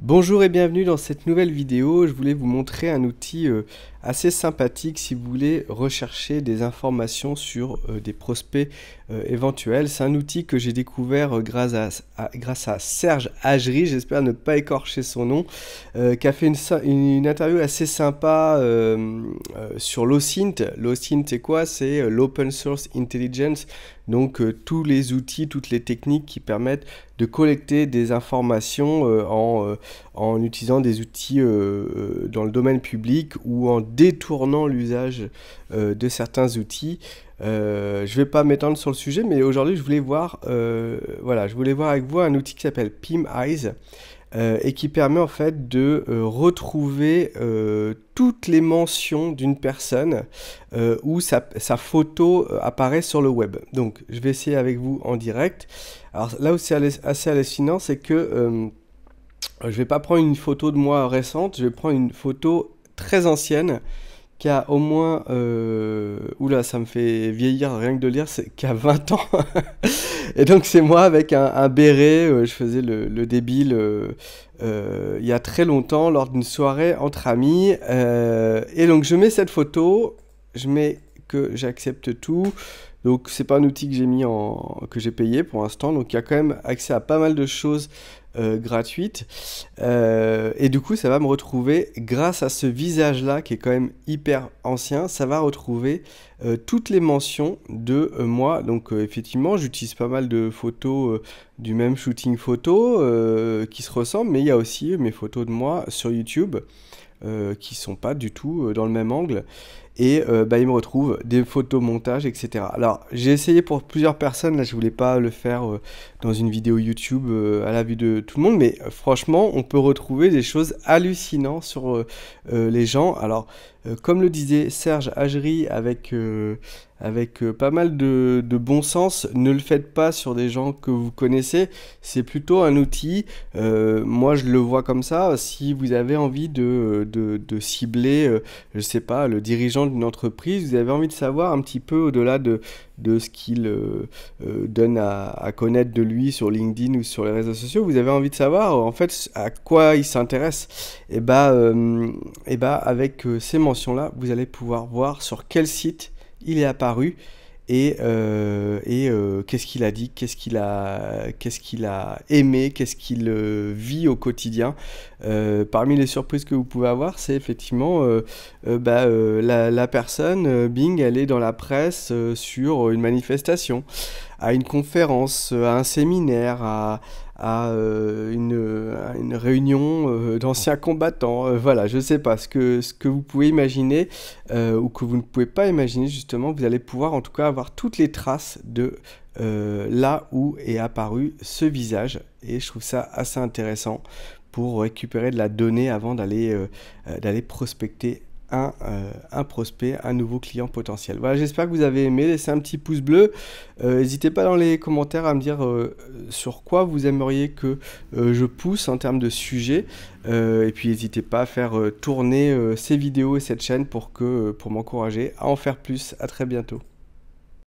Bonjour et bienvenue dans cette nouvelle vidéo. Je voulais vous montrer un outil euh, assez sympathique si vous voulez rechercher des informations sur euh, des prospects euh, éventuels. C'est un outil que j'ai découvert grâce à, grâce à Serge Agery, j'espère ne pas écorcher son nom, qui a fait une, interview assez sympa sur l'OSINT. L'OSINT c'est quoi C'est l'Open Source Intelligence, donc tous les outils, toutes les techniques qui permettent de collecter des informations euh, euh, en, utilisant des outils euh, dans le domaine public ou en détournant l'usage de certains outils. je ne vais pas m'étendre sur le sujet, mais aujourd'hui, je voulais voir, voilà, je voulais voir avec vous un outil qui s'appelle PimEyes, euh, et qui permet en fait de euh, retrouver euh, toutes les mentions d'une personne où sa, photo apparaît sur le web. Donc je vais essayer avec vous en direct. Alors là où c'est assez hallucinant, c'est que je ne vais pas prendre une photo de moi récente, je vais prendre une photo très ancienne qui a au moins. Euh, oula, ça me fait vieillir rien que de lire, c'est qui a 20 ans. et donc, c'est moi avec un, béret, euh, je faisais le, débile euh, euh, il y a très longtemps lors d'une soirée entre amis. et donc, je mets cette photo, je mets que j'accepte tout. Donc c'est pas un outil que j'ai mis en que j'ai payé pour l'instant. Donc il y a quand même accès à pas mal de choses euh, gratuites. Euh, et du coup, ça va me retrouver grâce à ce visage là qui est quand même hyper ancien. Ça va retrouver euh, toutes les mentions de moi. Donc effectivement, j'utilise pas mal de photos du même shooting photo qui se ressemblent, mais il y a aussi mes photos de moi sur YouTube. qui sont pas du tout dans le même angle et euh, bah, il me retrouve des photos montage, etc. Alors j'ai essayé pour plusieurs personnes, là je voulais pas le faire euh, dans une vidéo YouTube euh, à la vue de tout le monde, mais franchement on peut retrouver des choses hallucinantes sur les gens. Alors comme le disait Serge Agéry avec, avec pas mal de, bon sens, ne le faites pas sur des gens que vous connaissez, c'est plutôt un outil, moi je le vois comme ça, si vous avez envie de, cibler, je sais pas, le dirigeant d'une entreprise, vous avez envie de savoir un petit peu au-delà de, ce qu'il euh, euh, donne à, connaître de lui sur LinkedIn ou sur les réseaux sociaux, vous avez envie de savoir en fait à quoi il s'intéresse. Et eh bah, et euh, eh bah avec ces mentions-là, vous allez pouvoir voir sur quel site il est apparu et, euh, euh, qu'est-ce qu'il a dit, qu'est-ce qu'il a, aimé, qu'est-ce qu'il euh, vit au quotidien. parmi les surprises que vous pouvez avoir, c'est effectivement bah, la, personne, Bing, elle est dans la presse sur une manifestation à une conférence, euh, à un séminaire, à, euh, une, réunion euh, d'anciens combattants. voilà, je ne sais pas ce que, ce que vous pouvez imaginer ou que vous ne pouvez pas imaginer, justement, vous allez pouvoir en tout cas avoir toutes les traces de là où est apparu ce visage. Et je trouve ça assez intéressant pour récupérer de la donnée avant d'aller prospecter euh, un, prospect, un nouveau client potentiel. Voilà, j'espère que vous avez aimé. Laissez un petit pouce bleu. Euh, n'hésitez pas dans les commentaires à me dire euh, sur quoi vous aimeriez que je pousse en termes de sujet. et puis n'hésitez pas à faire tourner ces vidéos et cette chaîne pour, pour m'encourager à en faire plus. À très bientôt.